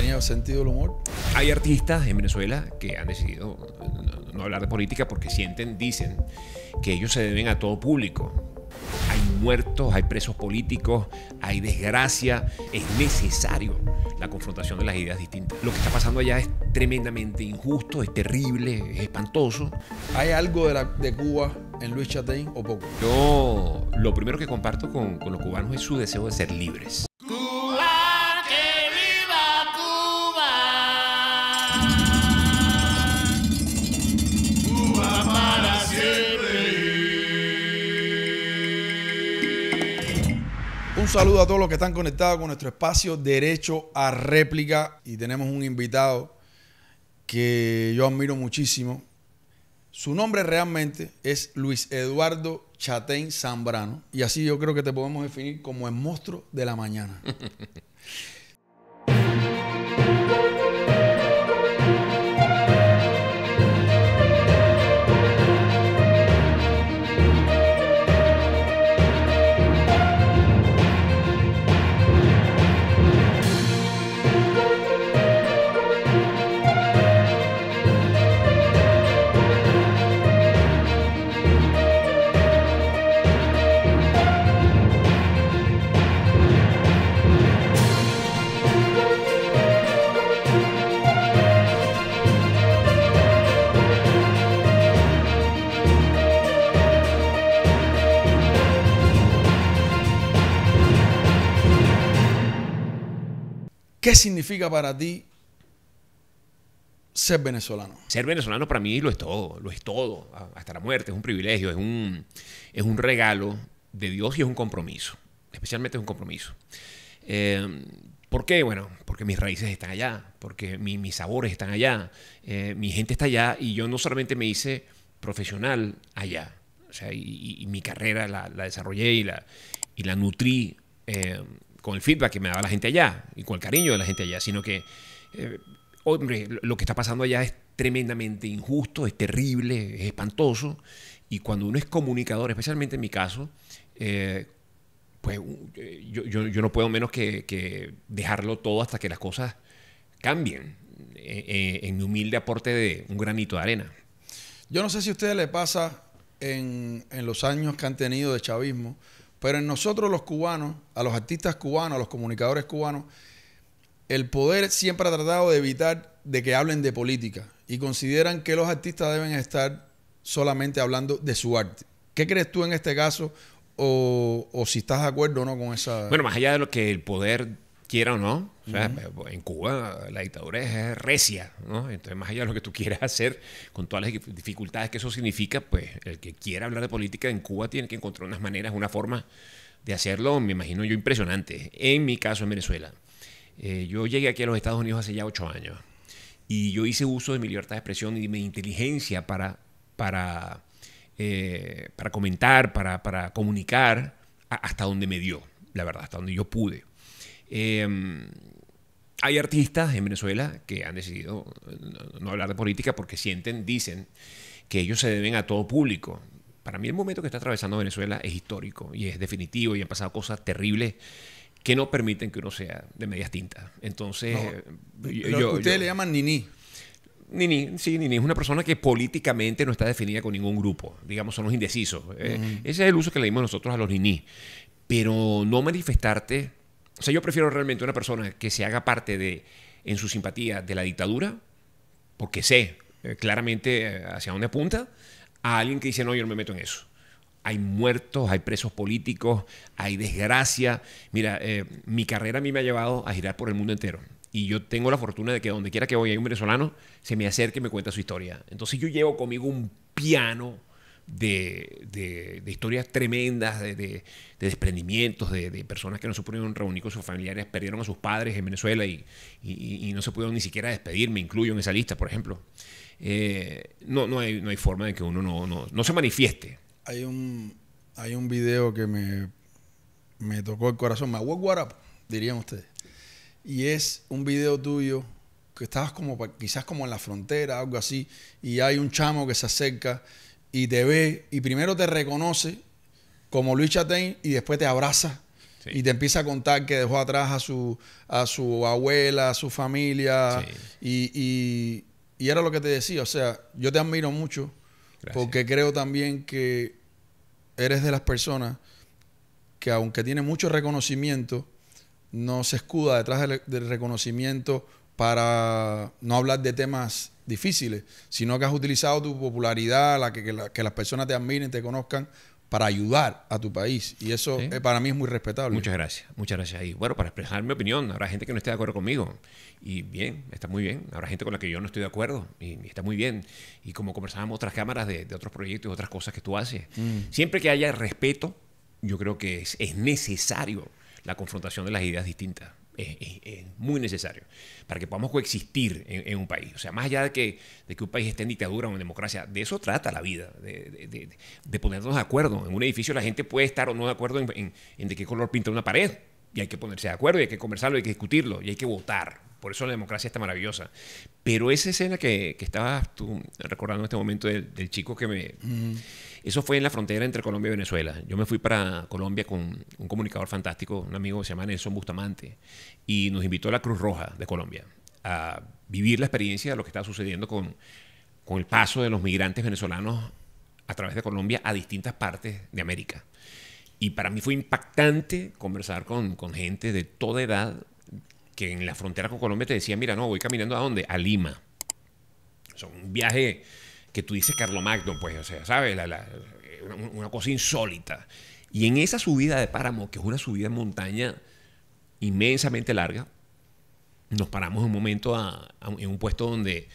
tenía sentido el humor. Hay artistas en Venezuela que han decidido no, hablar de política porque sienten, dicen, que ellos se deben a todo público. Hay muertos, hay presos políticos, hay desgracia. Es necesario la confrontación de las ideas distintas. Lo que está pasando allá es tremendamente injusto, es terrible, es espantoso. ¿Hay algo de, Cuba en Luis Chatein o poco? Yo lo primero que comparto con los cubanos es su deseo de ser libres. saludo a todos los que están conectados con nuestro espacio Derecho a Réplica y tenemos un invitado que yo admiro muchísimo. Su nombre realmente es Luis Eduardo Chatein Zambrano y así yo creo que te podemos definir como el monstruo de la mañana. significa para ti ser venezolano? Ser venezolano para mí lo es todo, lo es todo, ah, hasta la muerte, es un privilegio, es un, es un regalo de Dios y es un compromiso, especialmente es un compromiso. Eh, ¿Por qué? Bueno, porque mis raíces están allá, porque mis sabores están allá, eh, mi gente está allá y yo no solamente me hice profesional allá, o sea, y, mi carrera la, desarrollé y la, y la nutrí eh, con el feedback que me daba la gente allá y con el cariño de la gente allá, sino que, eh, hombre, lo que está pasando allá es tremendamente injusto, es terrible, es espantoso. Y cuando uno es comunicador, especialmente en mi caso, eh, pues eh, yo, no puedo menos que, dejarlo todo hasta que las cosas cambien, en mi humilde aporte de un granito de arena. Yo no sé si a ustedes les pasa en, en los años que han tenido de chavismo, pero en nosotros los cubanos, a los artistas cubanos, a los comunicadores cubanos, el poder siempre ha tratado de evitar de que hablen de política y consideran que los artistas deben estar solamente hablando de su arte. ¿Qué crees tú en este caso o, o si estás de acuerdo o no con esa... Bueno, más allá de lo que el poder quiera o no, o pues, en Cuba la dictadura es recia, Entonces, más allá de lo que tú quieras hacer, con todas las dificultades que eso significa, pues el que quiera hablar de política en Cuba tiene que encontrar unas maneras, una forma de hacerlo, me imagino yo, impresionante. En mi caso, en Venezuela. Eh, yo llegué aquí a los Estados Unidos hace ya ocho años y yo hice uso de mi libertad de expresión y de mi inteligencia para, para, eh, para comentar, para, para comunicar hasta donde me dio, la verdad, hasta donde yo pude. Em, hay artistas en Venezuela que han decidido no hablar de política porque sienten, dicen que ellos se deben a todo público. Para mí el momento que está atravesando Venezuela es histórico y es definitivo y han pasado cosas terribles que no permiten que uno sea de medias tintas. Entonces, eh, usted ustedes le llaman Nini. Nini, sí, Nini es una persona que políticamente no está definida con ningún grupo. Digamos, son los indecisos. Eh, ese es el uso que le dimos nosotros a los Nini. Pero no manifestarte o sea, yo prefiero realmente una persona que se haga parte de, en su simpatía, de la dictadura, porque sé eh, claramente eh, hacia dónde apunta, a alguien que dice, no, yo no me meto en eso. Hay muertos, hay presos políticos, hay desgracia. Mira, eh, mi carrera a mí me ha llevado a girar por el mundo entero. Y yo tengo la fortuna de que donde quiera que voy hay un venezolano, se me acerque y me cuenta su historia. Entonces yo llevo conmigo un piano de, historias tremendas, de, desprendimientos, de, personas que no se pudieron reunir con sus familiares, perdieron a sus padres en Venezuela y, no se pudieron ni siquiera despedir, me incluyo en esa lista, por ejemplo. Eh, no, no, hay, no hay forma de que uno no, se manifieste. Hay un, hay un video que me, me tocó el corazón, me what up, dirían ustedes. Y es un video tuyo que estabas como quizás como en la frontera, algo así, y hay un chamo que se acerca y te ve y primero te reconoce como Luis Chatein y después te abraza y te empieza a contar que dejó atrás a su, a su abuela, a su familia y, era lo que te decía, o sea, yo te admiro mucho porque creo también que eres de las personas que aunque tiene mucho reconocimiento, no se escuda detrás del reconocimiento para no hablar de temas difíciles, sino que has utilizado tu popularidad, la que, las personas te admiren, te conozcan, para ayudar a tu país. Y eso eh, para mí es muy respetable. Muchas gracias, muchas gracias. Y bueno, para expresar mi opinión, habrá gente que no esté de acuerdo conmigo. Y bien, está muy bien. Habrá gente con la que yo no estoy de acuerdo. Y, está muy bien. Y como conversábamos otras cámaras de, otros proyectos, otras cosas que tú haces. Mm. Siempre que haya respeto, yo creo que es necesario la confrontación de las ideas distintas es, muy necesario para que podamos coexistir en, un país. O sea, más allá de que, de que un país esté en dictadura o en democracia, de eso trata la vida, de, de, ponernos de acuerdo. En un edificio la gente puede estar o no de acuerdo en, en, de qué color pinta una pared, y hay que ponerse de acuerdo, y hay que conversarlo, y hay que discutirlo, y hay que votar. Por eso la democracia está maravillosa. Pero esa escena que, que estabas tú recordando en este momento del, chico que me... Mm. Eso fue en la frontera entre Colombia y Venezuela. Yo me fui para Colombia con un comunicador fantástico, un amigo que se llama Nelson Bustamante, y nos invitó a la Cruz Roja de Colombia a vivir la experiencia de lo que estaba sucediendo con, con el paso de los migrantes venezolanos a través de Colombia a distintas partes de América. Y para mí fue impactante conversar con, gente de toda edad que en la frontera con Colombia te decía, mira, no, voy caminando a dónde? A Lima. Es un viaje que tú dices Carlomagno, pues, o sea, ¿sabes? una, cosa insólita. Y en esa subida de páramo, que es una subida de montaña inmensamente larga, nos paramos un momento en un puesto donde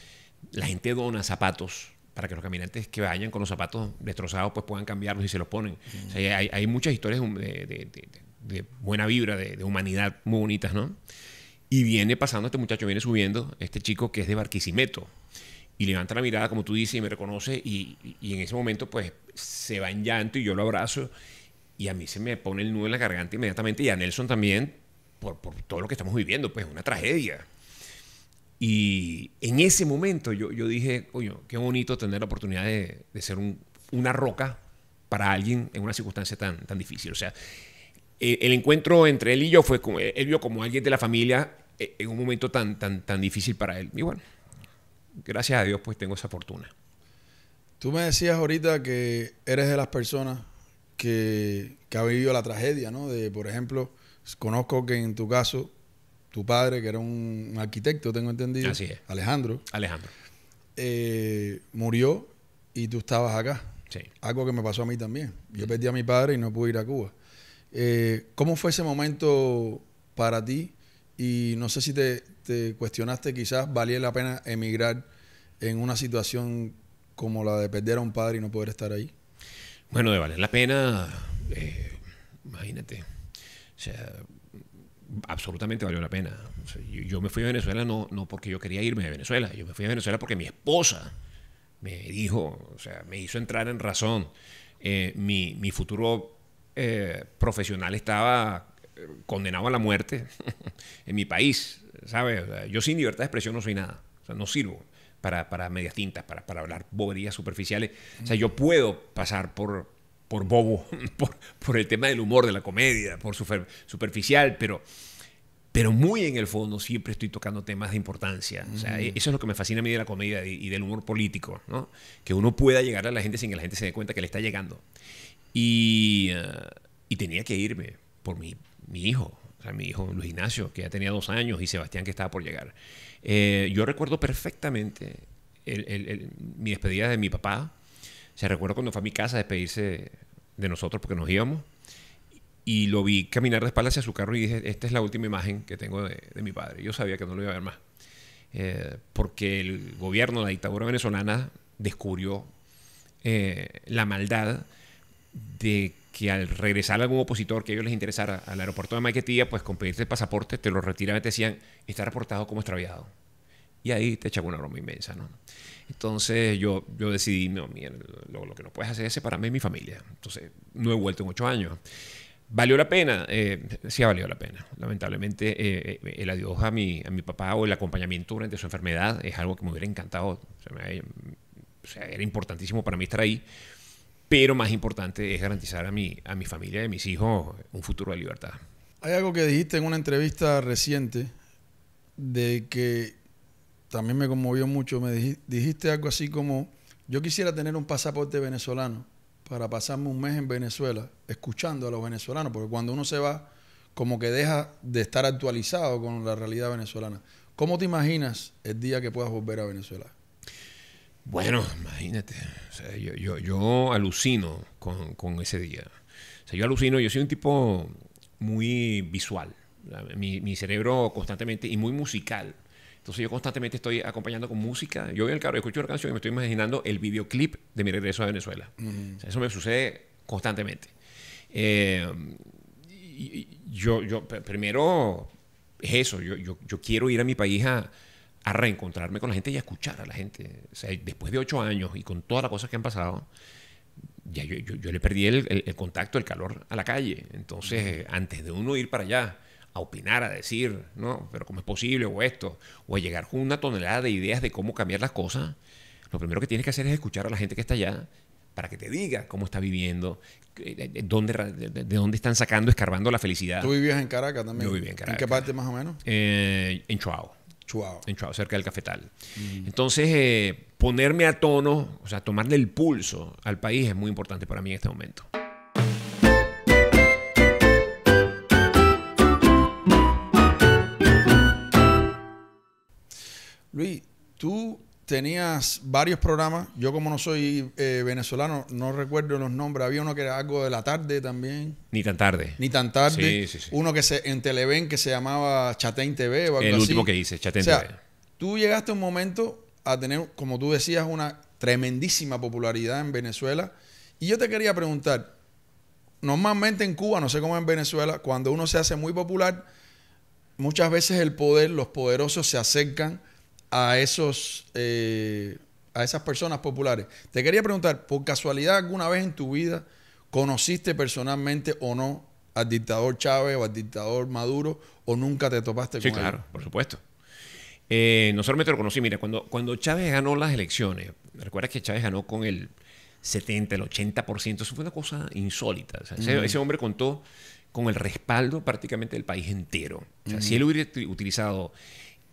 la gente dona zapatos para que los caminantes que vayan con los zapatos destrozados pues puedan cambiarlos y se los ponen. hay, muchas historias de, de buena vibra, de, humanidad muy bonitas, ¿no? Y viene pasando este muchacho, viene subiendo, este chico que es de Barquisimeto y levanta la mirada, como tú dices, y me reconoce, y, en ese momento, pues, se va en llanto y yo lo abrazo, y a mí se me pone el nudo en la garganta inmediatamente, y a Nelson también, por, todo lo que estamos viviendo, pues, es una tragedia. Y en ese momento yo, yo dije, coño, qué bonito tener la oportunidad de, ser una roca para alguien en una circunstancia tan, tan difícil. O sea, e, el, encuentro entre él y yo fue como, él vio como alguien de la familia eh, en un momento tan, tan, tan difícil para él. Y bueno, gracias a Dios, pues tengo esa fortuna. Tú me decías ahorita que eres de las personas que, ha vivido la tragedia, ¿no? De, por ejemplo, conozco que en tu caso, tu padre, que era un, arquitecto, tengo entendido. Así Alejandro. Alejandro. Eh, murió y tú estabas acá. Sí. Algo que me pasó a mí también. Yo perdí a mi padre y no pude ir a Cuba. Eh, ¿Cómo fue ese momento para ti? y no sé si te, cuestionaste, quizás valía la pena emigrar en una situación como la de perder a un padre y no poder estar ahí. Bueno, de valer la pena, eh, imagínate, o sea, absolutamente valió la pena. yo, me fui a Venezuela no, no porque yo quería irme de Venezuela, yo me fui a Venezuela porque mi esposa me dijo, o sea, me hizo entrar en razón. Eh, mi, futuro eh, profesional estaba condenado a la muerte en mi país, ¿sabes? yo sin libertad de expresión no soy nada, no sirvo para, para medias tintas, para, para hablar boberías superficiales. O sea, yo puedo pasar por, por bobo, por, el tema del humor, de la comedia, por superficial, pero, pero muy en el fondo siempre estoy tocando temas de importancia. O sea, mm. eso es lo que me fascina a mí de la comedia y, del humor político, ¿no? Que uno pueda llegar a la gente sin que la gente se dé cuenta que le está llegando. Y, eh, y tenía que irme por mi mi hijo, o sea, mi hijo Luis Ignacio, que ya tenía dos años, y Sebastián, que estaba por llegar. Eh, yo recuerdo perfectamente mi despedida de mi papá. Se recuerdo cuando fue a mi casa a despedirse de nosotros porque nos íbamos. Y lo vi caminar de espalda hacia su carro y dije, esta es la última imagen que tengo de, mi padre. Yo sabía que no lo iba a ver más. Eh, porque el gobierno, la dictadura venezolana, descubrió eh, la maldad de que al regresar algún opositor que a ellos les interesara al aeropuerto de Maiquetía, pues con pedirte el pasaporte te lo retiraban y te decían, está reportado como extraviado. Y ahí te echaban una broma inmensa, ¿no? Entonces yo, yo decidí, no, mira, lo, que no puedes hacer es separarme de mi familia. Entonces no he vuelto en ocho años. ¿Valió la pena? Eh, sí ha valido la pena. Lamentablemente eh, eh, el adiós a mi, a mi papá o el acompañamiento durante su enfermedad es algo que me hubiera encantado. o sea, era importantísimo para mí estar ahí pero más importante es garantizar a mi, a mi familia y a mis hijos un futuro de libertad. Hay algo que dijiste en una entrevista reciente de que también me conmovió mucho. Me dijiste, dijiste algo así como, yo quisiera tener un pasaporte venezolano para pasarme un mes en Venezuela escuchando a los venezolanos, porque cuando uno se va, como que deja de estar actualizado con la realidad venezolana. ¿Cómo te imaginas el día que puedas volver a Venezuela? Bueno, imagínate, yo, alucino con, ese día. O yo alucino, yo soy un tipo muy visual, mi, cerebro constantemente y muy musical. Entonces yo constantemente estoy acompañando con música. Yo voy el carro, escucho la canción y me estoy imaginando el videoclip de mi regreso a Venezuela. Mm. eso me sucede constantemente. Eh, yo, yo primero es eso, yo, quiero ir a mi país a, a reencontrarme con la gente y a escuchar a la gente. después de ocho años y con todas las cosas que han pasado, ya yo, le perdí el, contacto, el calor a la calle. Entonces, eh, antes de uno ir para allá a opinar, a decir, ¿no? Pero ¿cómo es posible? O esto, o a llegar con una tonelada de ideas de cómo cambiar las cosas, lo primero que tienes que hacer es escuchar a la gente que está allá para que te diga cómo está viviendo, eh, eh, de dónde están sacando, escarbando la felicidad. ¿Tú vivías en Caracas también? Yo vivía en Caracas. ¿En qué parte más o menos? en Chuao. Chuao. En Chuao, cerca del cafetal. Mm. Entonces, eh, ponerme a tono, o sea, tomarle el pulso al país es muy importante para mí en este momento. Luis, tú tenías varios programas. Yo como no soy eh, venezolano, no recuerdo los nombres. Había uno que era algo de la tarde también. Ni tan tarde. Ni tan tarde. Sí, sí, sí. Uno que se, en Televen que se llamaba Chatein TV o algo El último que hice, Chatein TV. Tú llegaste un momento a tener, como tú decías, una tremendísima popularidad en Venezuela. Y yo te quería preguntar, normalmente en Cuba, no sé cómo en Venezuela, cuando uno se hace muy popular, muchas veces el poder, los poderosos se acercan a, esos, eh, a esas personas populares. Te quería preguntar, ¿por casualidad alguna vez en tu vida conociste personalmente o no al dictador Chávez o al dictador Maduro o nunca te topaste sí, con claro, él? Sí, claro, por supuesto. Eh, no solamente lo conocí, mira, cuando, cuando Chávez ganó las elecciones, recuerdas que Chávez ganó con el 70, el 80%, eso fue una cosa insólita. ese, hombre contó con el respaldo prácticamente del país entero. si él hubiera utilizado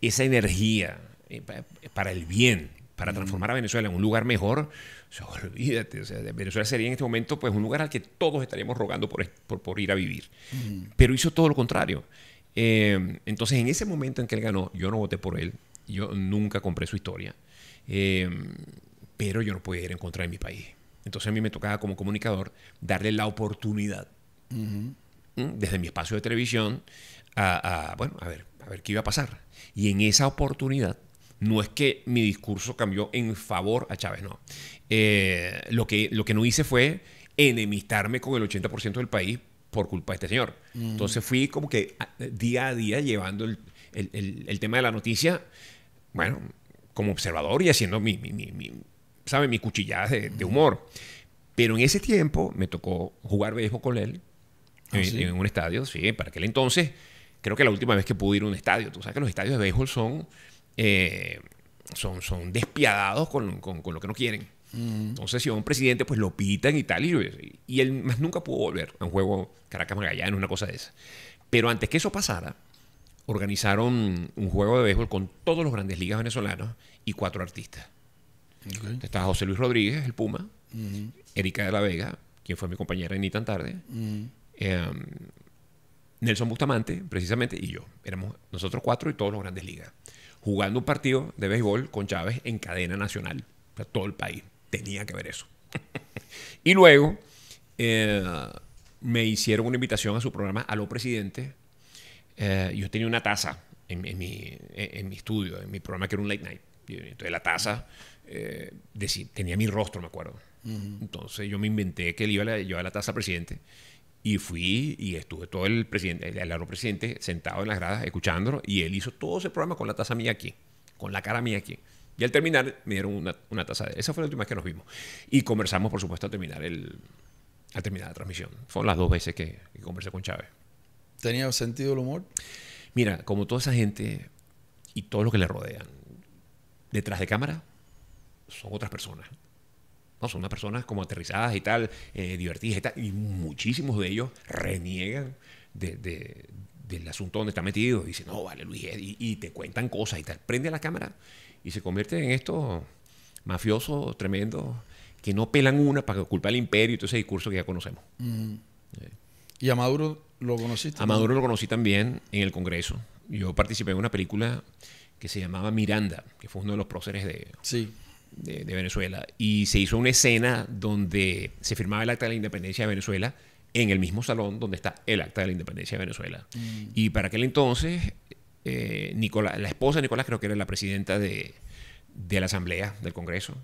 esa energía, eh, eh, para el bien, para transformar a Venezuela en un lugar mejor, olvídate, o sea, Venezuela sería en este momento pues un lugar al que todos estaríamos rogando por, por, ir a vivir. Pero hizo todo lo contrario. Eh, entonces, en ese momento en que él ganó, yo no voté por él, yo nunca compré su historia, pero yo no podía ir en contra de mi país. Entonces a mí me tocaba como comunicador darle la oportunidad desde mi espacio de televisión a, bueno, a ver, a ver qué iba a pasar. Y en esa oportunidad no es que mi discurso cambió en favor a Chávez, no. Eh, lo, que, lo que no hice fue enemistarme con el 80% del país por culpa de este señor. Mm. Entonces fui como que ah, día a día llevando el, el, tema de la noticia, bueno, como observador y haciendo mi, mi, ¿sabe? mis cuchilladas de, mm. humor. Pero en ese tiempo me tocó jugar béisbol con él ah, en, un estadio, sí, para aquel entonces. Creo que la última vez que pude ir a un estadio, tú sabes que los estadios de béisbol son eh, son, son despiadados con, lo que no quieren. Entonces, si un presidente, pues lo pitan y tal, y, él más nunca pudo volver a un juego Caracas-Magallanes, una cosa de esa. Pero antes que eso pasara, organizaron un juego de béisbol con todos los grandes ligas venezolanos y cuatro artistas. Estaba José Luis Rodríguez, el Puma, Erika de la Vega, quien fue mi compañera en Ni tan tarde, em, Nelson Bustamante, precisamente, y yo. Éramos nosotros cuatro y todos los grandes ligas jugando un partido de béisbol con Chávez en cadena nacional. para todo el país tenía que ver eso. y luego eh, me hicieron una invitación a su programa a lo Presidente. Eh, yo tenía una taza en, mi, estudio, en mi programa que era un late night. Entonces la taza eh, tenía mi rostro, me acuerdo. Entonces yo me inventé que él iba a llevar la taza al presidente y fui y estuve todo el presidente, el aro presidente, sentado en las gradas escuchándolo. Y él hizo todo ese programa con la taza mía aquí, con la cara mía aquí. Y al terminar me dieron una, taza de... Esa fue la última vez que nos vimos. Y conversamos, por supuesto, al terminar, el, terminar la transmisión. Fueron las dos veces que, conversé con Chávez. ¿Tenía sentido el humor? Mira, como toda esa gente y todo lo que le rodean, detrás de cámara son otras personas son unas personas como aterrizadas y tal, eh, divertidas y tal, y muchísimos de ellos reniegan del asunto donde está metido. Dicen, no, vale, Luis, y, te cuentan cosas y tal. Prende la cámara y se convierte en estos mafiosos tremendos que no pelan una para culpar al imperio y todo ese discurso que ya conocemos. Mm. Eh. ¿Y a Maduro lo conociste? A Maduro lo conocí también en el Congreso. Yo participé en una película que se llamaba Miranda, que fue uno de los próceres de, sí de, Venezuela y se hizo una escena donde se firmaba el Acta de la Independencia de Venezuela en el mismo salón donde está el Acta de la Independencia de Venezuela. Mm. Y para aquel entonces, eh, la esposa de Nicolás creo que era la presidenta de, la Asamblea del Congreso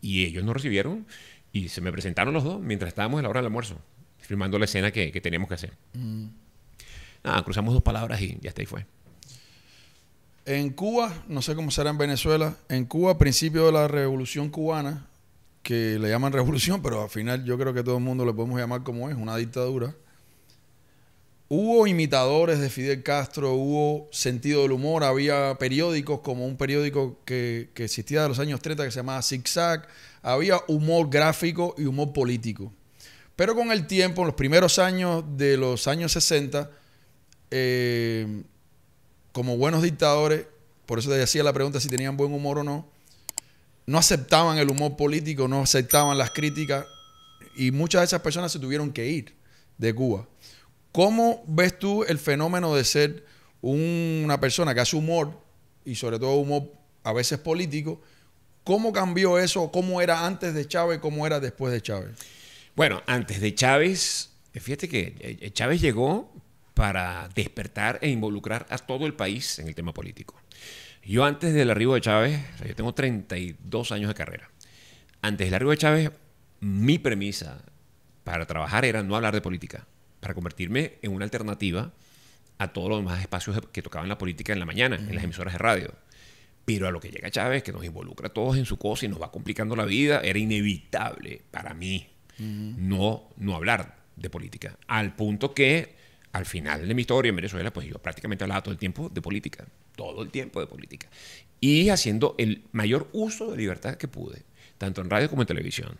y ellos nos recibieron y se me presentaron los dos mientras estábamos a la hora del almuerzo, firmando la escena que, que teníamos que hacer. Mm. cruzamos dos palabras y ya está ahí fue. En Cuba, no sé cómo será en Venezuela, en Cuba, a principio de la revolución cubana, que le llaman revolución, pero al final yo creo que todo el mundo le podemos llamar como es, una dictadura. Hubo imitadores de Fidel Castro, hubo sentido del humor, había periódicos como un periódico que, existía de los años 30 que se llamaba Zig Zag, había humor gráfico y humor político. Pero con el tiempo, en los primeros años de los años 60, eh, como buenos dictadores, por eso te hacía la pregunta si tenían buen humor o no, no aceptaban el humor político, no aceptaban las críticas y muchas de esas personas se tuvieron que ir de Cuba. ¿Cómo ves tú el fenómeno de ser una persona que hace humor y sobre todo humor a veces político? ¿Cómo cambió eso? ¿Cómo era antes de Chávez? ¿Cómo era después de Chávez? Bueno, antes de Chávez, fíjate que eh, eh, Chávez llegó para despertar e involucrar a todo el país en el tema político. Yo antes del arribo de Chávez, yo tengo 32 años de carrera, antes del arribo de Chávez, mi premisa para trabajar era no hablar de política, para convertirme en una alternativa a todos los demás espacios que tocaban la política en la mañana, en las emisoras de radio. Pero a lo que llega Chávez, que nos involucra a todos en su cosa y nos va complicando la vida, era inevitable para mí no, no hablar de política. Al punto que al final de mi historia en Venezuela, pues yo prácticamente hablaba todo el tiempo de política, todo el tiempo de política, y haciendo el mayor uso de libertad que pude, tanto en radio como en televisión.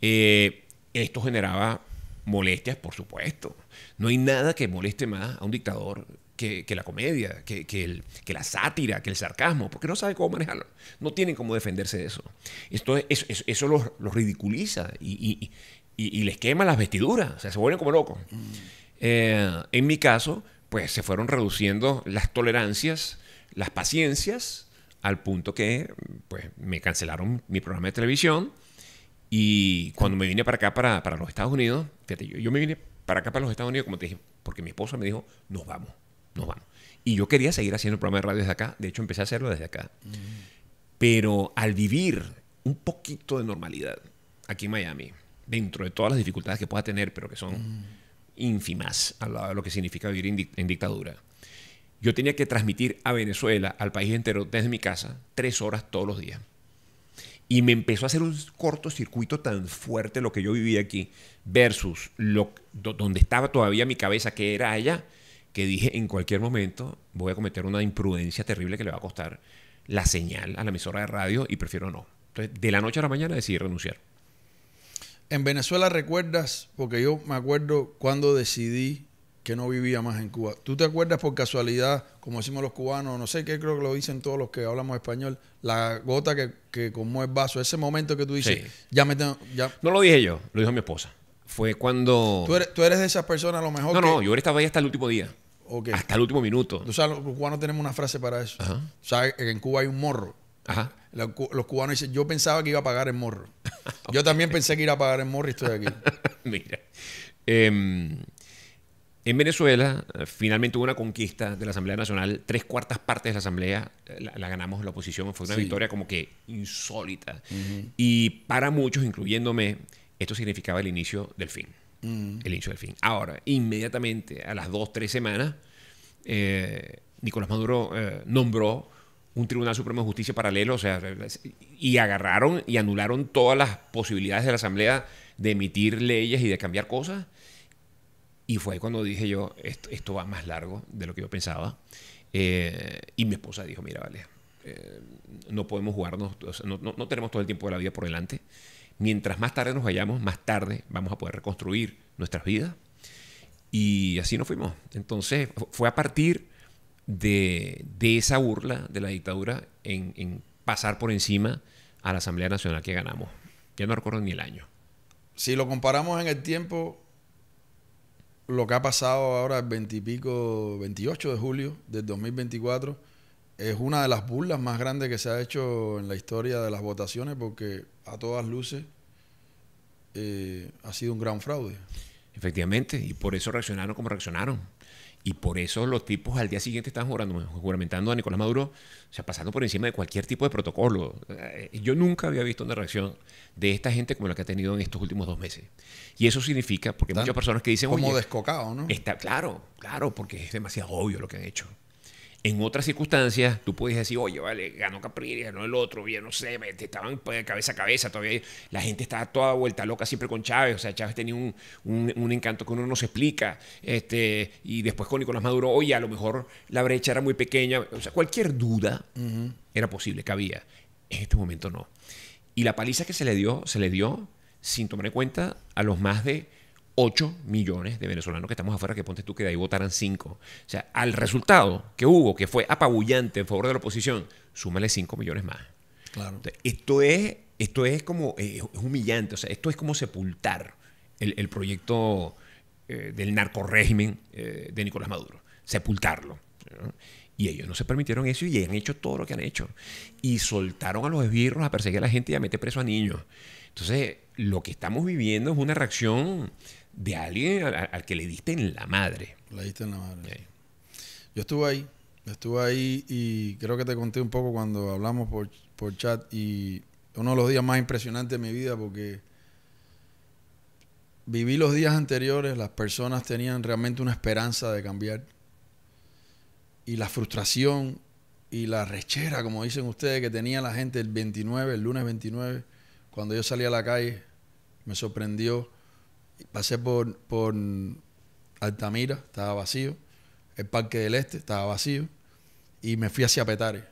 Eh, esto generaba molestias, por supuesto. No hay nada que moleste más a un dictador que, la comedia, que, la sátira, que el sarcasmo, porque no sabe cómo manejarlo. No tienen cómo defenderse de eso. Esto, eso, los, ridiculiza y, les quema las vestiduras, o sea, se vuelven como locos. Eh, en mi caso, pues se fueron reduciendo las tolerancias, las paciencias, al punto que pues, me cancelaron mi programa de televisión. Y cuando me vine para acá, para, para los Estados Unidos, fíjate, yo, me vine para acá, para los Estados Unidos, como te dije, porque mi esposa me dijo, nos vamos, nos vamos. Y yo quería seguir haciendo el programa de radio desde acá, de hecho empecé a hacerlo desde acá. Mm. Pero al vivir un poquito de normalidad aquí en Miami, dentro de todas las dificultades que pueda tener, pero que son... Mm ínfimas a lo que significa vivir en, dictadura. Yo tenía que transmitir a Venezuela, al país entero, desde mi casa, tres horas todos los días. Y me empezó a hacer un cortocircuito tan fuerte lo que yo vivía aquí versus lo, donde estaba todavía mi cabeza, que era allá, que dije en cualquier momento voy a cometer una imprudencia terrible que le va a costar la señal a la emisora de radio y prefiero no. Entonces, de la noche a la mañana decidí renunciar. En Venezuela recuerdas, porque yo me acuerdo cuando decidí que no vivía más en Cuba. ¿Tú te acuerdas por casualidad, como decimos los cubanos, no sé qué, creo que lo dicen todos los que hablamos español, la gota que, que como el vaso, ese momento que tú dices, ya me Ya. No lo dije yo, lo dijo mi esposa. Fue cuando... Tú eres, de esas personas a lo mejor... No, que... no, yo estaba ahí hasta el último día. Hasta el último minuto. O sea, los cubanos tenemos una frase para eso. Ajá. O sea, en Cuba hay un morro. Los, cubanos dicen, yo pensaba que iba a pagar en morro. Yo también pensé que iba a pagar en morro y estoy aquí. Mira. Em, en Venezuela, eh, finalmente hubo una conquista de la Asamblea Nacional. Tres cuartas partes de la Asamblea eh, la, ganamos la oposición. Fue una victoria como que insólita. Y para muchos, incluyéndome, esto significaba el inicio del fin. Mm. El inicio del fin. Ahora, inmediatamente, a las dos, tres semanas, eh, Nicolás Maduro nombró un Tribunal Supremo de Justicia paralelo, o sea, y agarraron y anularon todas las posibilidades de la Asamblea de emitir leyes y de cambiar cosas. Y fue cuando dije yo, esto, va más largo de lo que yo pensaba. Eh, y mi esposa dijo, mira, vale, eh, no podemos jugarnos, no, no, no tenemos todo el tiempo de la vida por delante. Mientras más tarde nos vayamos, más tarde vamos a poder reconstruir nuestras vidas. Y así nos fuimos. Entonces, fue a partir de, esa burla de la dictadura en, pasar por encima a la Asamblea Nacional que ganamos. Ya no recuerdo ni el año. Si lo comparamos en el tiempo, lo que ha pasado ahora el 20 y pico, 28 de julio del 2024, es una de las burlas más grandes que se ha hecho en la historia de las votaciones porque a todas luces eh, ha sido un gran fraude. Efectivamente, y por eso reaccionaron como reaccionaron. Y por eso los tipos al día siguiente estaban juramentando a Nicolás Maduro, o sea, pasando por encima de cualquier tipo de protocolo. Eh, yo nunca había visto una reacción de esta gente como la que ha tenido en estos últimos dos meses. Y eso significa, porque hay muchas personas que dicen. Como descocado, ¿no? Está, claro, claro, porque es demasiado obvio lo que han hecho. En otras circunstancias, tú puedes decir, oye, vale, ganó Capriles, ganó el otro, ya no sé, estaban pues, cabeza a cabeza, todavía la gente estaba toda vuelta loca siempre con Chávez, o sea, Chávez tenía un, encanto que uno no se explica, este, y después con Nicolás Maduro, oye, a lo mejor la brecha era muy pequeña, o sea, cualquier duda era posible, cabía, en este momento no. Y la paliza que se le dio, se le dio sin tomar en cuenta a los más de 8 millones de venezolanos que estamos afuera, que ponte tú que de ahí votaran 5. O sea, al resultado que hubo, que fue apabullante en favor de la oposición, súmale 5 millones más. Claro. esto, es, esto es como, eh, humillante, o sea, esto es como sepultar el, proyecto eh, del narcorrégimen eh, de Nicolás Maduro, sepultarlo. Y ellos no se permitieron eso y han hecho todo lo que han hecho. Y soltaron a los esbirros a perseguir a la gente y a meter preso a niños. Entonces, lo que estamos viviendo es una reacción de alguien al, que le diste en la madre. Le diste en la madre. Yo estuve ahí, estuve ahí y creo que te conté un poco cuando hablamos por, por chat y uno de los días más impresionantes de mi vida porque viví los días anteriores, las personas tenían realmente una esperanza de cambiar y la frustración y la rechera, como dicen ustedes, que tenía la gente el 29, el lunes 29, cuando yo salí a la calle, me sorprendió Pasé por, por Altamira, estaba vacío. El Parque del Este estaba vacío. Y me fui hacia Petare.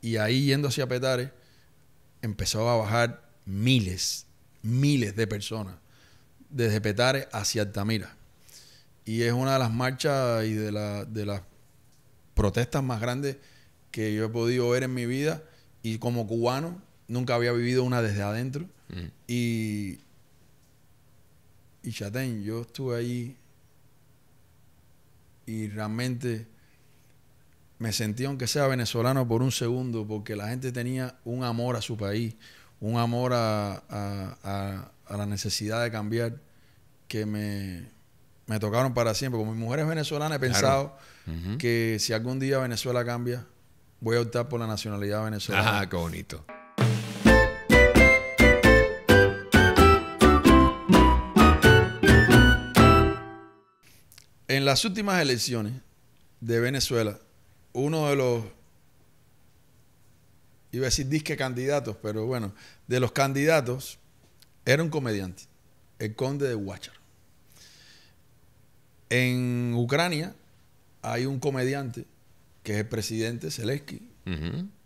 Y ahí yendo hacia Petare, empezó a bajar miles, miles de personas desde Petare hacia Altamira. Y es una de las marchas y de, la, de las protestas más grandes que yo he podido ver en mi vida. Y como cubano, nunca había vivido una desde adentro. Mm. Y y Chatén, yo estuve ahí y realmente me sentí, aunque sea venezolano, por un segundo, porque la gente tenía un amor a su país, un amor a, la necesidad de cambiar, que me, tocaron para siempre. Como mi mujer es venezolana, he pensado que si algún día Venezuela cambia, voy a optar por la nacionalidad venezolana. Ah, qué bonito. En las últimas elecciones de Venezuela, uno de los, iba a decir disque candidatos, pero bueno, de los candidatos era un comediante, el conde de Huachar En Ucrania hay un comediante que es el presidente Zelensky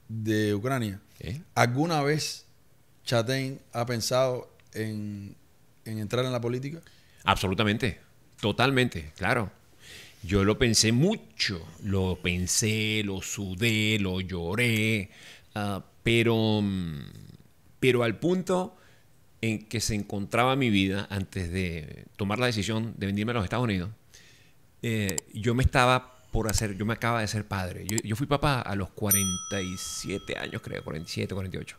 de Ucrania. ¿Alguna vez Chatein ha pensado en, en entrar en la política? Absolutamente, totalmente, claro. Yo lo pensé mucho, lo pensé, lo sudé, lo lloré, ah, pero, mm, pero al punto en que se encontraba mi vida antes de tomar la decisión de venirme a los Estados Unidos, eh, yo me estaba por hacer, yo me acaba de ser padre. Yo, yo, fui papá a los 47 años, creo, 47, 48.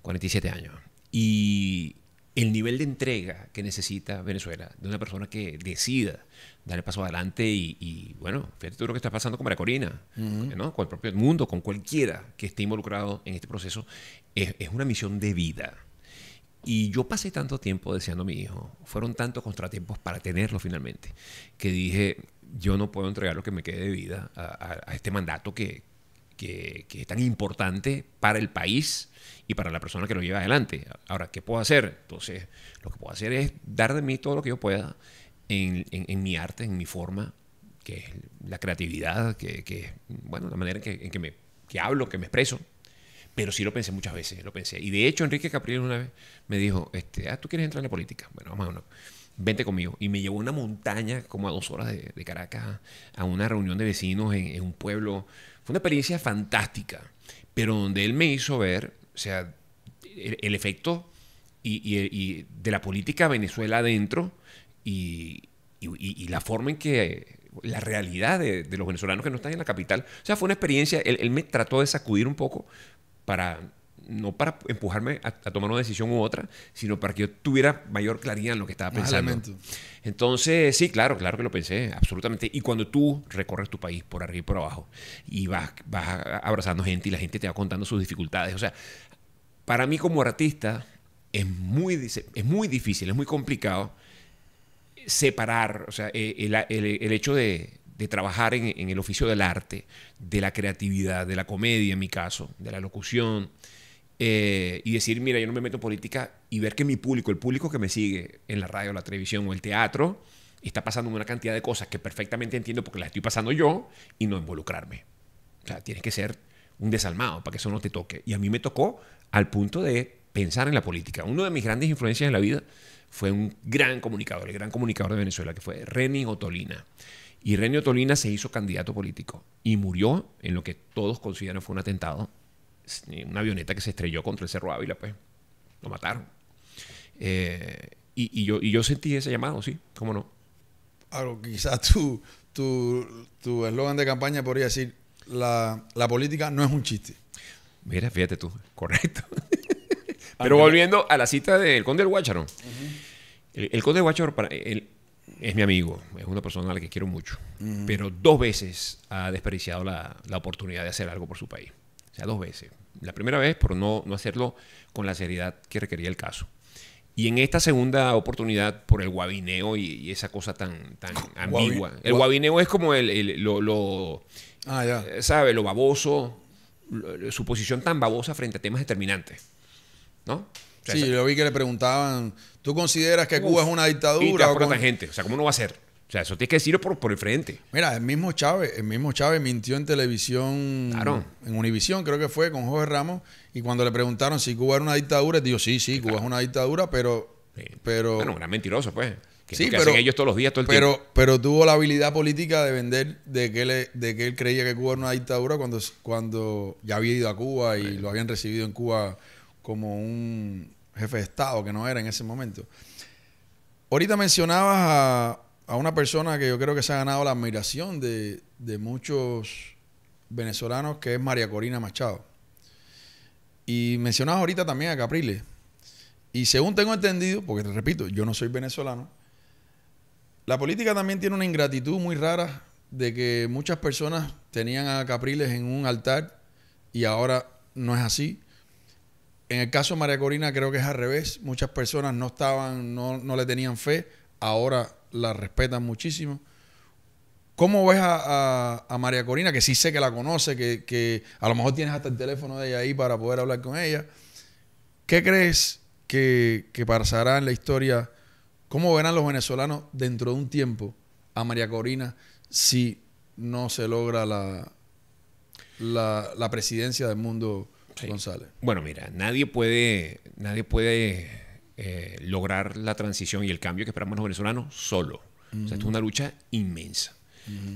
47 años. Y, el nivel de entrega que necesita Venezuela de una persona que decida dar el paso adelante y, bueno, fíjate tú lo que está pasando con Maracorina, Corina, con el propio mundo, con cualquiera que esté involucrado en este proceso, es, una misión de vida. Y yo pasé tanto tiempo deseando a mi hijo, fueron tantos contratiempos para tenerlo finalmente, que dije, yo no puedo entregar lo que me quede de vida a este mandato que, que, es tan importante para el país y para la persona que lo lleva adelante. Ahora, ¿qué puedo hacer? Entonces, lo que puedo hacer es dar de mí todo lo que yo pueda en, mi arte, en mi forma, que es la creatividad, que, que bueno, la manera en que, que me hablo, que me expreso. Pero sí lo pensé muchas veces, lo pensé. Y de hecho, Enrique Capriles una vez me dijo, este, ah, ¿tú quieres entrar en la política? Bueno, vamos a uno vente conmigo. Y me llevó a una montaña como a dos horas de, Caracas, a una reunión de vecinos en, en un pueblo una experiencia fantástica, pero donde él me hizo ver, o sea, el, efecto y, de la política Venezuela adentro y, la forma en que la realidad de, los venezolanos que no están en la capital. O sea, fue una experiencia, él me trató de sacudir un poco para no para empujarme a, tomar una decisión u otra, sino para que yo tuviera mayor claridad en lo que estaba pensando. Entonces, sí, claro, claro que lo pensé, absolutamente. Y cuando tú recorres tu país por arriba y por abajo y vas, vas abrazando gente y la gente te va contando sus dificultades, o sea, para mí como artista es muy, es muy difícil, es muy complicado separar, o sea, eh, el, hecho de, trabajar en, en, el oficio del arte, de la creatividad, de la comedia en mi caso, de la locución, eh, y decir, mira, yo no me meto en política y ver que mi público, el público que me sigue en la radio, la televisión o el teatro, está pasando una cantidad de cosas que perfectamente entiendo porque las estoy pasando yo y no involucrarme. O sea, tienes que ser un desalmado para que eso no te toque. Y a mí me tocó al punto de pensar en la política. Una de mis grandes influencias en la vida fue un gran comunicador, el gran comunicador de Venezuela, que fue Reni Otolina. Y Reni Otolina se hizo candidato político y murió en lo que todos consideran fue un atentado una avioneta que se estrelló contra el Cerro Ávila, pues lo mataron. Eh, y, yo, y yo sentí ese llamado, sí, cómo no. quizás tu eslogan tu, eslogan de campaña podría decir, la, la política no es un chiste. Mira, fíjate tú, correcto. Pero volviendo a la cita del Conde del Guácharo. el, Conde del él, es mi amigo, es una persona a la que quiero mucho. Pero dos veces ha desperdiciado la, la, oportunidad de hacer algo por su país. O sea, dos veces. La primera vez por no, hacerlo con la seriedad que requería el caso. Y en esta segunda oportunidad, por el guabineo y, esa cosa tan, tan ambigua. El guabineo es como lo, ah, eh, ¿sabe? Lo baboso, su posición tan babosa frente a temas determinantes. ¿No? sí, yo vi que le preguntaban, ¿tú consideras que Cuba es una dictadura? Y te o gente. O sea, ¿cómo no va a ser? O sea, eso tienes que decirlo por, el frente. Mira, el mismo Chávez, el mismo Chávez mintió en televisión, en Univisión, creo que fue, con Jorge Ramos, y cuando le preguntaron si Cuba era una dictadura, dijo, sí, sí, Cuba es una dictadura, pero... pero bueno, un mentiroso, pues. sí, pero, hacen ellos todos los días, todo el pero, tiempo. Pero tuvo la habilidad política de vender de que, le, de que él creía que Cuba era una dictadura cuando, cuando ya había ido a Cuba y lo habían recibido en Cuba como un jefe de Estado que no era en ese momento. Ahorita mencionabas a a una persona que yo creo que se ha ganado la admiración de, muchos venezolanos, que es María Corina Machado. Y mencionabas ahorita también a Capriles. Y según tengo entendido, porque te repito, yo no soy venezolano, la política también tiene una ingratitud muy rara de que muchas personas tenían a Capriles en un altar y ahora no es así. En el caso de María Corina creo que es al revés. Muchas personas no estaban, no, no le tenían fe. Ahora la respetan muchísimo. ¿Cómo ves a, María Corina, que sí sé que la conoce, que, a lo mejor tienes hasta el teléfono de ella ahí para poder hablar con ella? ¿Qué crees que, pasará en la historia? ¿Cómo verán los venezolanos dentro de un tiempo a María Corina si no se logra la, la, presidencia del mundo González? Bueno, mira, nadie puede, nadie puede eh, lograr la transición y el cambio que esperamos los venezolanos solo. o sea, esto es una lucha inmensa.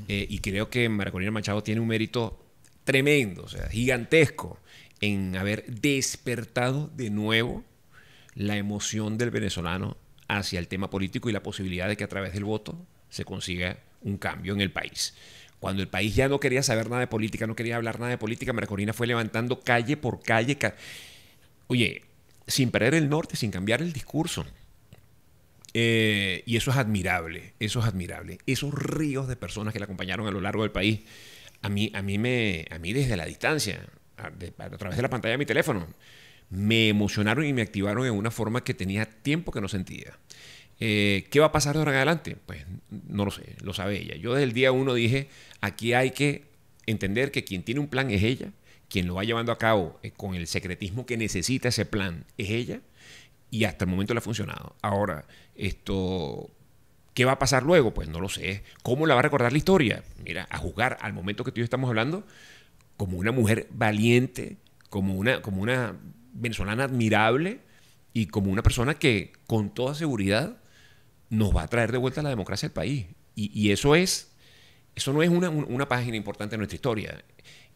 Eh, y creo que Maracolina Machado tiene un mérito tremendo, o sea, gigantesco, en haber despertado de nuevo la emoción del venezolano hacia el tema político y la posibilidad de que a través del voto se consiga un cambio en el país. Cuando el país ya no quería saber nada de política, no quería hablar nada de política, Maracorina fue levantando calle por calle. Oye, sin perder el norte, sin cambiar el discurso. Eh, y eso es admirable, eso es admirable. Esos ríos de personas que la acompañaron a lo largo del país, a mí, a mí, me, a mí desde la distancia, a, través de la pantalla de mi teléfono, me emocionaron y me activaron en una forma que tenía tiempo que no sentía. Eh, ¿Qué va a pasar de ahora en adelante? Pues no lo sé, lo sabe ella. Yo desde el día uno dije, aquí hay que entender que quien tiene un plan es ella, quien lo va llevando a cabo eh, con el secretismo que necesita ese plan es ella y hasta el momento le ha funcionado. Ahora, esto, ¿qué va a pasar luego? Pues no lo sé. ¿Cómo la va a recordar la historia? Mira, a juzgar al momento que tú y yo estamos hablando, como una mujer valiente, como una, como una venezolana admirable y como una persona que con toda seguridad nos va a traer de vuelta la democracia al país. Y, eso es, eso no es una, una página importante de nuestra historia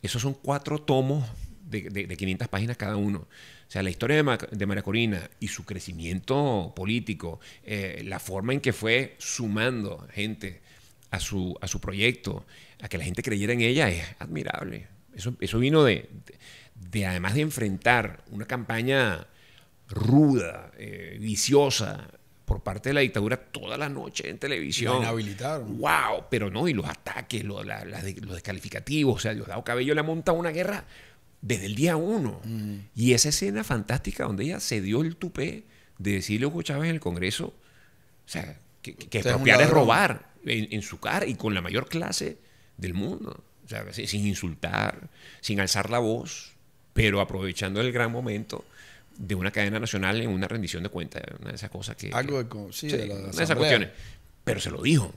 esos son cuatro tomos de, 500 páginas cada uno. O sea, la historia de, María Corina y su crecimiento político, eh, la forma en que fue sumando gente a su, a su proyecto, a que la gente creyera en ella, es admirable. Eso, eso vino de, además de enfrentar una campaña ruda, eh, viciosa, por parte de la dictadura toda la noche en televisión. Lo ¡Wow! Pero no, y los ataques, los, descalificativos. O sea, Diosdado Cabello le ha montado una guerra desde el día uno. Mm. Y esa escena fantástica donde ella se dio el tupé de decirle a Hugo Chávez en el Congreso, o sea, que, es expropiar es robar en, en, su cara y con la mayor clase del mundo. O sea, sin insultar, sin alzar la voz, pero aprovechando el gran momento de una cadena nacional en una rendición de cuentas, una de esas cosas que... Algo de... sí, de una esas cuestiones. Pero se lo dijo.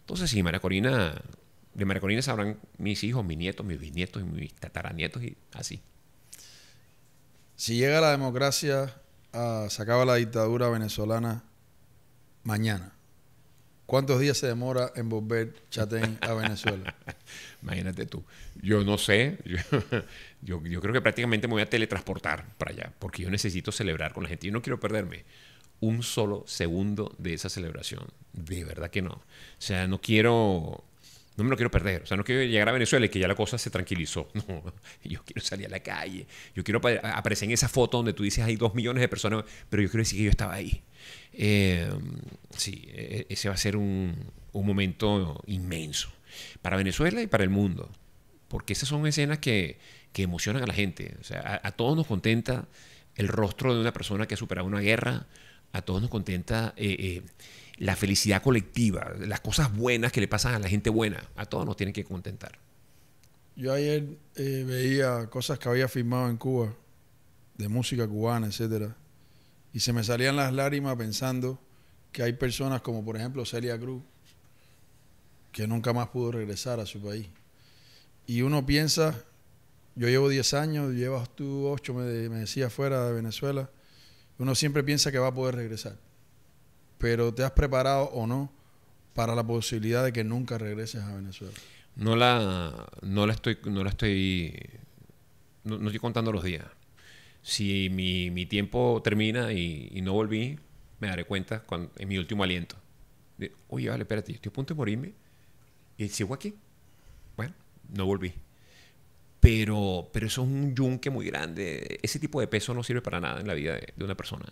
Entonces, si María Corina, de María Corina sabrán mis hijos, mis nietos, mis bisnietos y mis tataranietos y así. Si llega la democracia, ah, se acaba la dictadura venezolana mañana. ¿Cuántos días se demora en volver Chatén a Venezuela? Imagínate tú. Yo no sé. Yo, creo que prácticamente me voy a teletransportar para allá, porque yo necesito celebrar con la gente. Yo no quiero perderme un solo segundo de esa celebración. De verdad que no. O sea, no quiero no me lo quiero perder. O sea, no quiero llegar a Venezuela y que ya la cosa se tranquilizó. No, yo quiero salir a la calle. Yo quiero aparecer en esa foto donde tú dices hay dos millones de personas, pero yo quiero decir que yo estaba ahí. Em, sí, e, e, ese va a ser un, momento inmenso para Venezuela y para el mundo. Porque esas son escenas que, emocionan a la gente. O sea, a, todos nos contenta el rostro de una persona que ha superado una guerra. A todos nos contenta... Eh, eh, la felicidad colectiva, las cosas buenas que le pasan a la gente buena. A todos nos tienen que contentar. Yo ayer eh, veía cosas que había firmado en Cuba, de música cubana, etcétera, y se me salían las lágrimas pensando que hay personas como por ejemplo Celia Cruz, que nunca más pudo regresar a su país. Y uno piensa, yo llevo 10 años, llevas tú 8, me, me decía, fuera de Venezuela, uno siempre piensa que va a poder regresar pero ¿te has preparado o no para la posibilidad de que nunca regreses a Venezuela? No la, la estoy, no la estoy, no, estoy contando los días. Si mi, tiempo termina y, no volví, me daré cuenta en mi último aliento. Oye, vale, espérate, estoy a punto de morirme y sigo aquí. Bueno, no volví. Pero, pero, eso es un yunque muy grande. Ese tipo de peso no sirve para nada en la vida de una persona.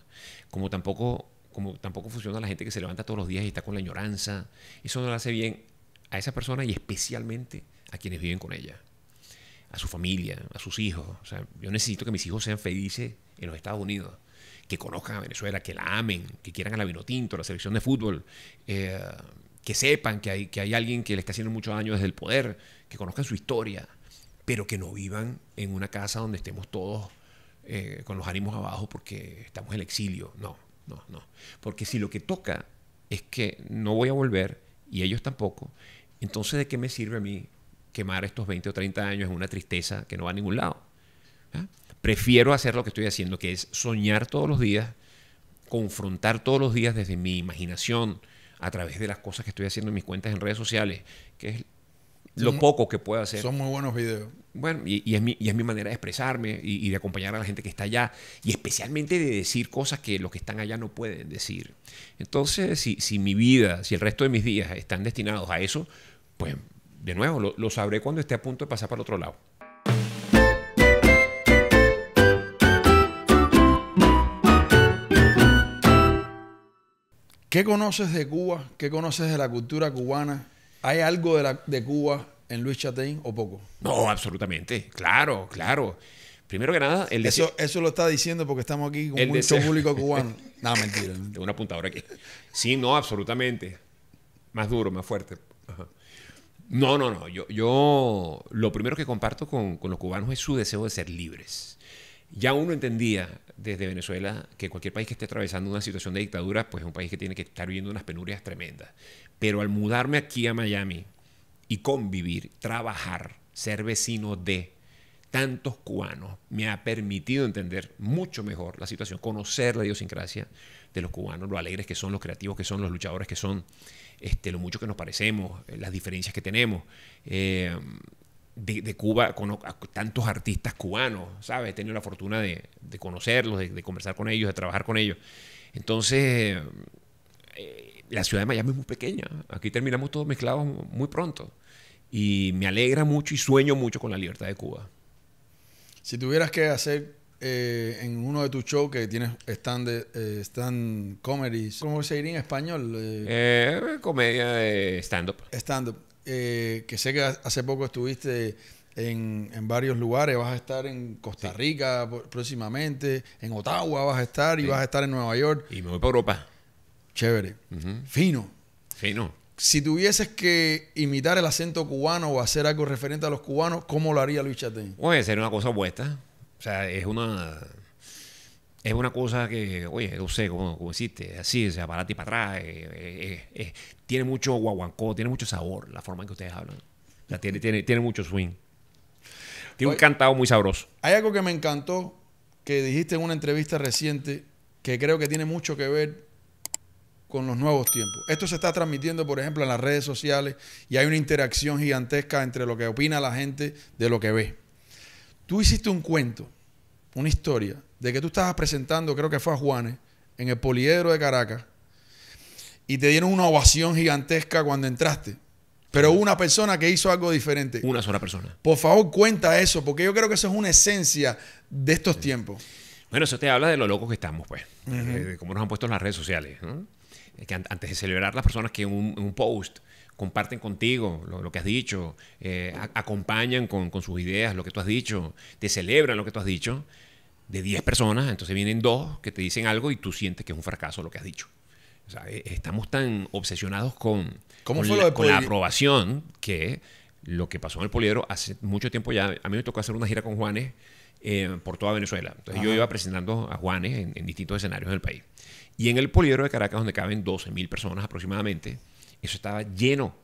Como tampoco como tampoco funciona la gente que se levanta todos los días y está con la ignoranza. Eso no le hace bien a esa persona y especialmente a quienes viven con ella, a su familia, a sus hijos. yo necesito que mis hijos sean felices en los Estados Unidos, que conozcan a Venezuela, que la amen, que quieran a la Vinotinto, a la selección de fútbol, eh, que sepan que hay, que hay alguien que le está haciendo mucho daño desde el poder, que conozcan su historia, pero que no vivan en una casa donde estemos todos eh, con los ánimos abajo porque estamos en el exilio. No, no, no. Porque si lo que toca es que no voy a volver y ellos tampoco, entonces ¿de qué me sirve a mí quemar estos 20 o 30 años en una tristeza que no va a ningún lado? ¿Ah? Prefiero hacer lo que estoy haciendo, que es soñar todos los días, confrontar todos los días desde mi imaginación, a través de las cosas que estoy haciendo en mis cuentas en redes sociales, que es lo poco que puedo hacer. Son muy buenos videos. Bueno, y, es, mi, manera de expresarme y, de acompañar a la gente que está allá y especialmente de decir cosas que los que están allá no pueden decir. Entonces, si, mi vida, si el resto de mis días están destinados a eso, pues de nuevo, lo, lo sabré cuando esté a punto de pasar para el otro lado. ¿Qué conoces de Cuba? ¿Qué conoces de la cultura cubana? ¿Hay algo de, Cuba en Luis Chatein o poco? No, absolutamente. Claro, claro. Primero que nada, el eso, eso lo está diciendo porque estamos aquí con el mucho público cubano. Nada mentira. Tengo un apuntador aquí. Sí, no, absolutamente. Más duro, más fuerte. No, no, no. Yo, yo lo primero que comparto con, con los cubanos es su deseo de ser libres. Ya uno entendía desde Venezuela que cualquier país que esté atravesando una situación de dictadura, pues es un país que tiene que estar viviendo unas penurias tremendas. Pero al mudarme aquí a Miami y convivir, trabajar, ser vecino de tantos cubanos, me ha permitido entender mucho mejor la situación, conocer la idiosincrasia de los cubanos, lo alegres que son, los creativos que son, los luchadores que son, este, lo mucho que nos parecemos, eh, las diferencias que tenemos. Eh, de, Cuba, con tantos artistas cubanos, ¿sabes? He tenido la fortuna de, conocerlos, de, conversar con ellos, de trabajar con ellos. Entonces, eh, la ciudad de Miami es muy pequeña. Aquí terminamos todos mezclados muy pronto. Y me alegra mucho y sueño mucho con la libertad de Cuba. Si tuvieras que hacer eh, en uno de tus shows que tienes stand, eh, comedies, ¿cómo se diría en español? Eh, comedia de stand-up. Stand-up. que sé que hace poco estuviste en, varios lugares. Vas a estar en Costa Rica próximamente, en Ottawa vas a estar y vas a estar en Nueva York. Y me voy para Europa. Chévere. Fino. Fino. Si tuvieses que imitar el acento cubano o hacer algo referente a los cubanos, ¿cómo lo haría Luis Chatén? Oye, sería una cosa opuesta. O sea, es una es una cosa que, oye, no sé cómo, cómo existe, así, o sea, para ti para atrás, eh, eh, eh, tiene mucho guaguancó, tiene mucho sabor la forma en que ustedes hablan. tiene, tiene, tiene mucho swing. Tiene un cantado muy sabroso. Hay algo que me encantó que dijiste en una entrevista reciente que creo que tiene mucho que ver con los nuevos tiempos. Esto se está transmitiendo, por ejemplo, en las redes sociales y hay una interacción gigantesca entre lo que opina la gente de lo que ve. Tú hiciste un cuento, una historia, de que tú estabas presentando, creo que fue a Juanes, en el Poliedro de Caracas, y te dieron una ovación gigantesca cuando entraste. Pero hubo una persona que hizo algo diferente. Una sola persona. Por favor, cuenta eso, porque yo creo que eso es una esencia de estos tiempos. Bueno, eso te habla de lo locos que estamos, pues. Eh, de cómo nos han puesto en las redes sociales. ¿no? Eh, que antes de celebrar las personas que un, un post comparten contigo lo, que has dicho, eh, acompañan con, sus ideas lo que tú has dicho, te celebran lo que tú has dicho, de 10 personas, entonces vienen dos que te dicen algo y tú sientes que es un fracaso lo que has dicho. Eh, estamos tan obsesionados con, la, aprobación que lo que pasó en el Poliedro hace mucho tiempo ya, a mí me tocó hacer una gira con Juanes por toda Venezuela. Entonces yo iba presentando a Juanes en distintos escenarios del país. Y en el poliedro de Caracas, donde caben 12.000 personas aproximadamente, eso estaba lleno,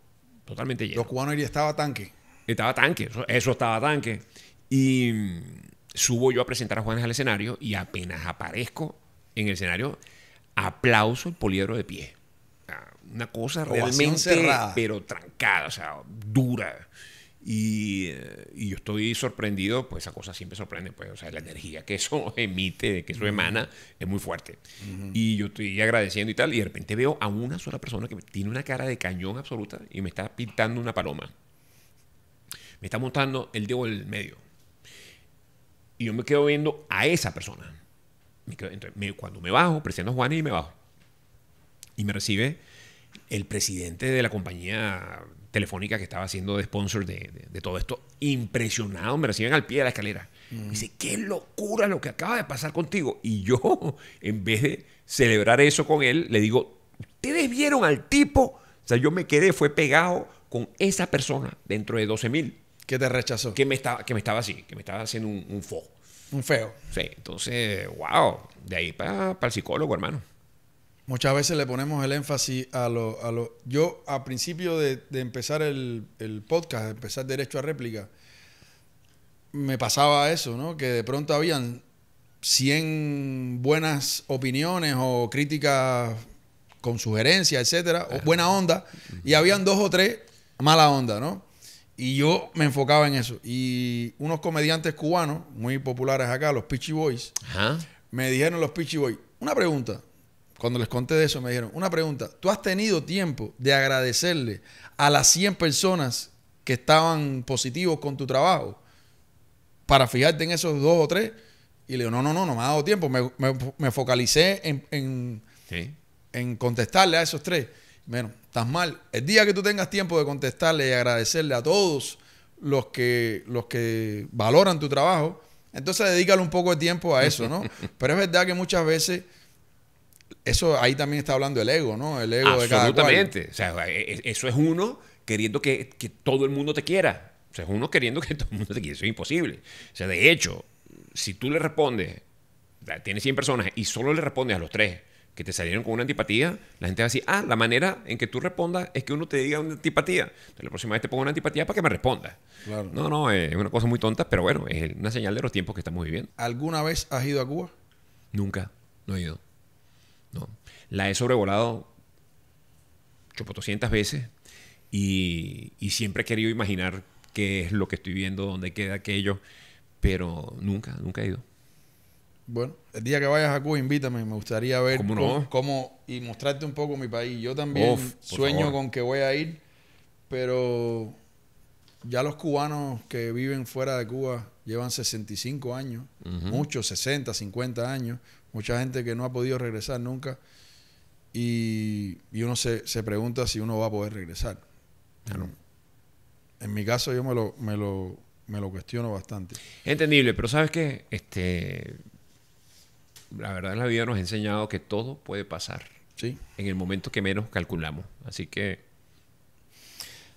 totalmente lleno. Los cubanos ya estaba tanque. Estaba tanque, eso, estaba tanque. Y mm, subo yo a presentar a Juanes al escenario y apenas aparezco en el escenario, aplauso el poliedro de pie. Una cosa realmente, pero trancada, o sea, dura. Eh, y, yo estoy sorprendido, pues esa cosa siempre sorprende, pues, o sea, la energía que eso emite, que eso emana, es muy fuerte. Y yo estoy agradeciendo y tal, y de repente veo a una sola persona que tiene una cara de cañón absoluta y me está pintando una paloma. Me está montando el dedo del medio. Y yo me quedo viendo a esa persona. cuando me bajo, presiono a Juan y me bajo. Y me recibe el presidente de la compañía Telefónica que estaba haciendo de sponsor de, todo esto, impresionado, me reciben al pie de la escalera. dice, qué locura lo que acaba de pasar contigo. Y yo, en vez de celebrar eso con él, le digo, ustedes vieron al tipo. O sea, yo me quedé, fue pegado con esa persona dentro de 12 mil. Que te rechazó. Que me estaba, que me estaba así, que me estaba haciendo un, un fo. Un feo. Sí, entonces, wow, de ahí para para el psicólogo, hermano. Muchas veces le ponemos el énfasis a lo... A yo, a principio de, empezar el, podcast, de empezar Derecho a Réplica, me pasaba eso, ¿no? Que de pronto habían 100 buenas opiniones o críticas con sugerencias, etcétera, o buena onda, y habían dos o tres mala onda, ¿no? Y yo me enfocaba en eso. Y unos comediantes cubanos, muy populares acá, los Peachy Boys, me dijeron los Peachy Boys, una pregunta, cuando les conté de eso, me dijeron, una pregunta, ¿tú has tenido tiempo de agradecerle a las 100 personas que estaban positivos con tu trabajo para fijarte en esos dos o tres? Y le digo, no, no, no, no me ha dado tiempo, me, focalicé en, en, contestarle a esos tres. Bueno, estás mal. El día que tú tengas tiempo de contestarle y agradecerle a todos los que, los que valoran tu trabajo, entonces dedícale un poco de tiempo a eso, ¿no? Pero es verdad que muchas veces eso ahí también está hablando el ego, ¿no? El ego de cada Absolutamente. O sea, e, e, eso es uno queriendo que, todo el mundo te quiera. O sea, es uno queriendo que todo el mundo te quiera. Eso es imposible. O sea, de hecho, si tú le respondes, tienes 100 personas y solo le respondes a los tres que te salieron con una antipatía, la gente va a decir, ah, la manera en que tú respondas es que uno te diga una antipatía. Entonces, la próxima vez te pongo una antipatía para que me respondas. No, no, eh, es una cosa muy tonta, pero bueno, es una señal de los tiempos que estamos viviendo. ¿Alguna vez has ido a Cuba? Nunca, no he ido. La he sobrevolado 800 veces y, siempre he querido imaginar qué es lo que estoy viendo, dónde queda aquello, pero nunca, nunca he ido. Bueno, el día que vayas a Cuba, invítame. Me gustaría ver cómo, y mostrarte un poco mi país. Yo también sueño con que voy a ir, pero ya los cubanos que viven fuera de Cuba llevan 65 años, muchos 60, 50 años, mucha gente que no ha podido regresar nunca y, uno se, pregunta si uno va a poder regresar. En mi caso yo me lo, me lo, cuestiono bastante. Entendible, pero sabes que este, la verdad la vida nos ha enseñado que todo puede pasar. Sí. En el momento que menos calculamos. Así que...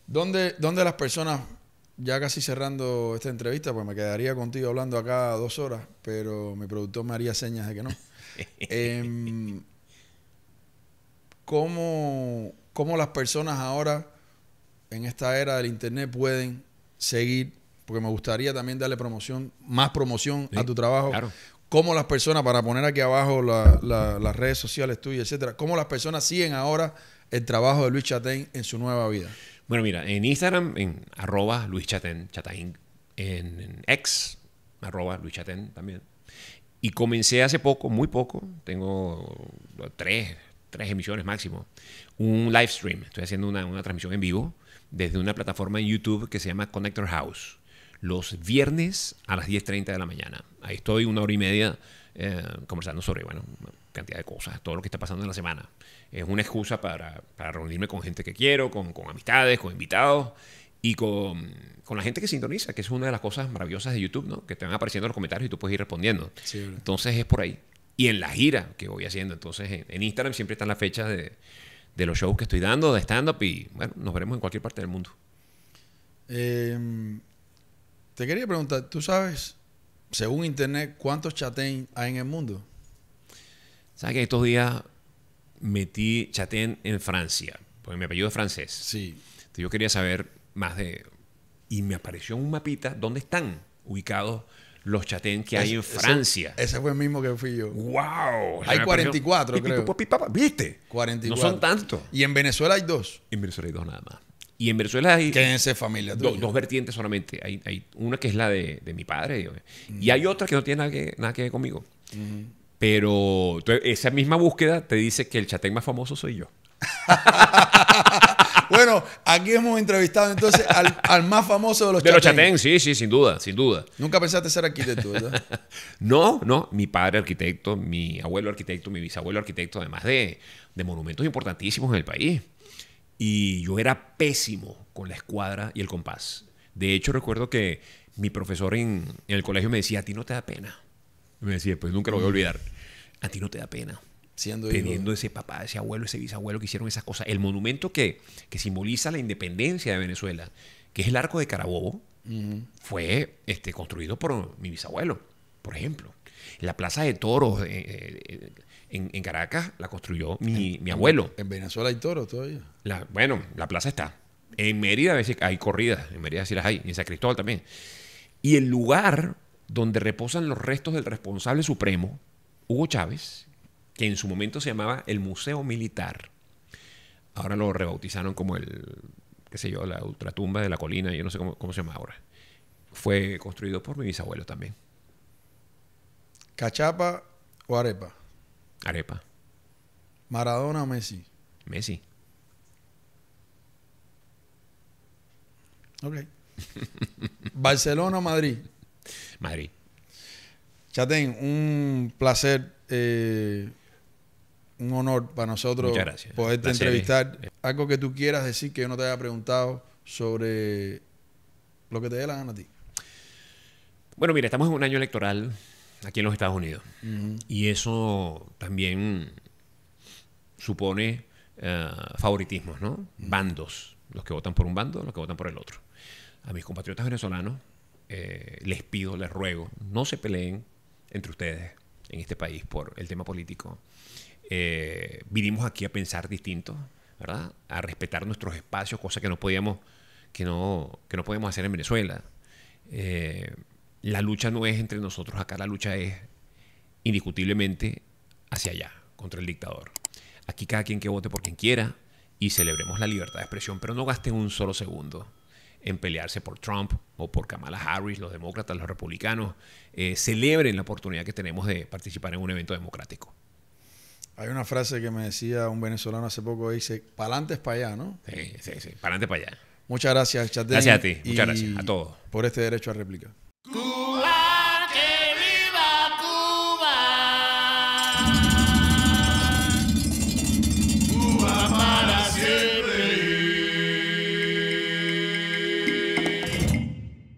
¿Dónde, dónde las personas ya casi cerrando esta entrevista, pues me quedaría contigo hablando acá dos horas, pero mi productor me haría señas de que no. Em, ¿cómo, las personas ahora, en esta era del Internet, pueden seguir? Porque me gustaría también darle promoción, más promoción a tu trabajo. ¿Cómo las personas, para poner aquí abajo las redes sociales tuyas, etcétera, cómo las personas siguen ahora el trabajo de Luis Chatén en su nueva vida? Bueno, mira, en Instagram, en arroba Luis chaten en, X, ex, arroba Luis también. Y comencé hace poco, muy poco, tengo tres, tres emisiones máximo, un live stream. Estoy haciendo una, transmisión en vivo desde una plataforma en YouTube que se llama Connector House, los viernes a las 10.30 de la mañana. Ahí estoy una hora y media eh, conversando sobre, bueno, cantidad de cosas, todo lo que está pasando en la semana. Es una excusa para, reunirme con gente que quiero, con, amistades, con invitados y con, la gente que sintoniza, que es una de las cosas maravillosas de YouTube, ¿no? Que te van apareciendo los comentarios y tú puedes ir respondiendo. Entonces es por ahí. Y en la gira que voy haciendo. Entonces en, Instagram siempre están las fechas de, los shows que estoy dando, de stand-up y bueno, nos veremos en cualquier parte del mundo. Em, te quería preguntar, ¿tú sabes, según Internet, cuántos chatén hay en el mundo? ¿Sabes que estos días metí chatén en, Francia? Porque mi apellido es francés. Sí. Entonces yo quería saber más de... Y me apareció un mapita dónde están ubicados los chatén que hay en Francia. Ese, fue el mismo que fui yo. ¡Wow! Hay 44, y creo. ¿Viste? 44. No son tantos. Y en Venezuela hay dos. En Venezuela hay dos nada más. Y en Venezuela hay... esa familia. dos vertientes solamente. Hay, una que es la de, mi padre. Mm. Y hay otra que no tiene nada que, nada que ver conmigo. Mm. Pero esa misma búsqueda te dice que el chatén más famoso soy yo. bueno, aquí hemos entrevistado entonces al, más famoso de los chatén. De los chatén, sí, sí, sin duda, sin duda. Nunca pensaste ser arquitecto, ¿verdad? no, no. Mi padre arquitecto, mi abuelo arquitecto, mi bisabuelo arquitecto, además de, monumentos importantísimos en el país. Y yo era pésimo con la escuadra y el compás. De hecho, recuerdo que mi profesor en el colegio me decía, a ti no te da pena me decía, pues nunca lo voy a olvidar. A ti no te da pena. Siendo teniendo ese papá, ese abuelo, ese bisabuelo que hicieron esas cosas. El monumento que, que simboliza la independencia de Venezuela, que es el arco de Carabobo, fue este, construido por mi bisabuelo, por ejemplo. La plaza de toros eh, eh, en, Caracas la construyó mi, abuelo. En, Venezuela hay toros todavía. bueno, la plaza está. En Mérida a hay corridas, en Mérida sí las hay, y en San Cristóbal también. Y el lugar donde reposan los restos del responsable supremo, Hugo Chávez, que en su momento se llamaba el Museo Militar. Ahora lo rebautizaron como el, qué sé yo, la ultratumba de la colina, yo no sé cómo, cómo se llama ahora. Fue construido por mi bisabuelo también. ¿Cachapa o arepa? Arepa. ¿Maradona o Messi? Messi. Ok. ¿Barcelona o Madrid? Madrid. Chaten, un placer, eh, un honor para nosotros poderte entrevistar. Eh, eh. Algo que tú quieras decir que yo no te haya preguntado sobre lo que te dé la gana a ti. Bueno, mira, estamos en un año electoral aquí en los Estados Unidos. Y eso también supone favoritismos, ¿no? Bandos. Los que votan por un bando, los que votan por el otro. A mis compatriotas venezolanos eh, les pido, les ruego, no se peleen entre ustedes en este país por el tema político. Eh, vinimos aquí a pensar distinto, ¿verdad? A respetar nuestros espacios, cosa que no podíamos, que no, que no podemos hacer en Venezuela. Eh, la lucha no es entre nosotros acá, la lucha es indiscutiblemente hacia allá, contra el dictador. Aquí cada quien que vote por quien quiera y celebremos la libertad de expresión, pero no gasten un solo segundo en pelearse por Trump o por Kamala Harris, los demócratas, los republicanos, eh, celebren la oportunidad que tenemos de participar en un evento democrático. Hay una frase que me decía un venezolano hace poco, dice, pa'lante es para allá, ¿no? Sí, sí, sí, pa'lante para allá. Muchas gracias, Chate. Gracias a ti, muchas gracias a todos. Por este derecho a réplica.